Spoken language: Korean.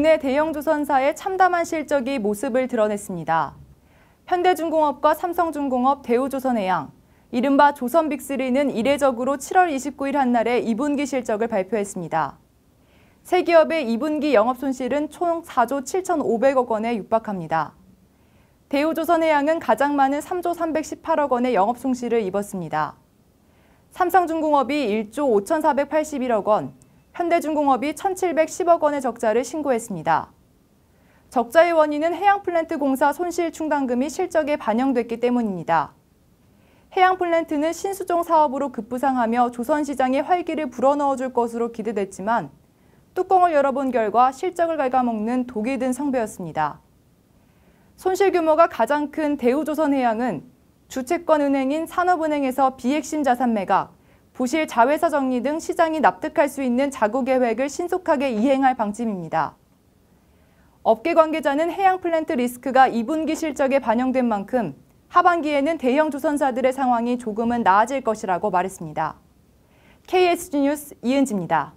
국내 대형 조선사의 참담한 실적이 모습을 드러냈습니다. 현대중공업과 삼성중공업, 대우조선해양, 이른바 조선빅3는 이례적으로 7월 29일 한날에 2분기 실적을 발표했습니다. 세 기업의 2분기 영업 손실은 총 4조 7,500억 원에 육박합니다. 대우조선해양은 가장 많은 3조 318억 원의 영업 손실을 입었습니다. 삼성중공업이 1조 5,481억 원, 현대중공업이 1,710억 원의 적자를 신고했습니다. 적자의 원인은 해양플랜트 공사 손실 충당금이 실적에 반영됐기 때문입니다. 해양플랜트는 신수종 사업으로 급부상하며 조선시장의 활기를 불어넣어줄 것으로 기대됐지만 뚜껑을 열어본 결과 실적을 갉아먹는 독이 든 성배였습니다. 손실 규모가 가장 큰 대우조선해양은 주채권 은행인 산업은행에서 비핵심 자산 매각, 도시의 자회사 정리 등 시장이 납득할 수 있는 자구 계획을 신속하게 이행할 방침입니다. 업계 관계자는 해양 플랜트 리스크가 2분기 실적에 반영된 만큼 하반기에는 대형 조선사들의 상황이 조금은 나아질 것이라고 말했습니다. KSG 뉴스 이은지입니다.